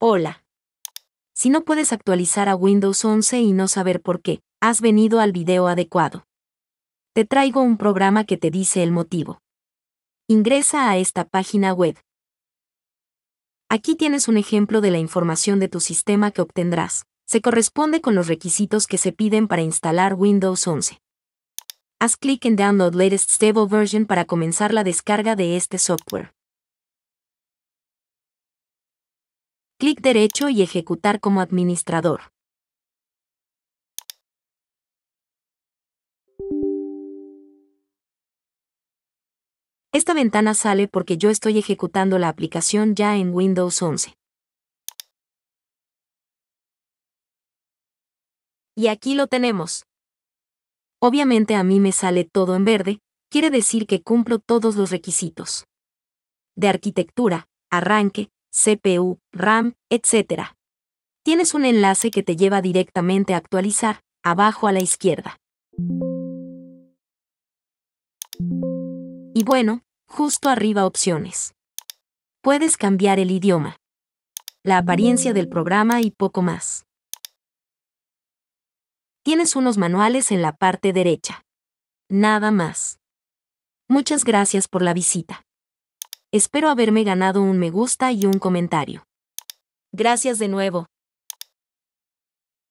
Hola. Si no puedes actualizar a Windows 11 y no saber por qué, has venido al video adecuado. Te traigo un programa que te dice el motivo. Ingresa a esta página web. Aquí tienes un ejemplo de la información de tu sistema que obtendrás. Se corresponde con los requisitos que se piden para instalar Windows 11. Haz clic en Download Latest Stable Version para comenzar la descarga de este software. Clic derecho y ejecutar como administrador. Esta ventana sale porque yo estoy ejecutando la aplicación ya en Windows 11. Y aquí lo tenemos. Obviamente a mí me sale todo en verde, quiere decir que cumplo todos los requisitos. De arquitectura, arranque, CPU, RAM, etc. Tienes un enlace que te lleva directamente a actualizar, abajo a la izquierda. Y bueno, justo arriba opciones. Puedes cambiar el idioma, la apariencia del programa y poco más. Tienes unos manuales en la parte derecha. Nada más. Muchas gracias por la visita. Espero haberme ganado un me gusta y un comentario. Gracias de nuevo.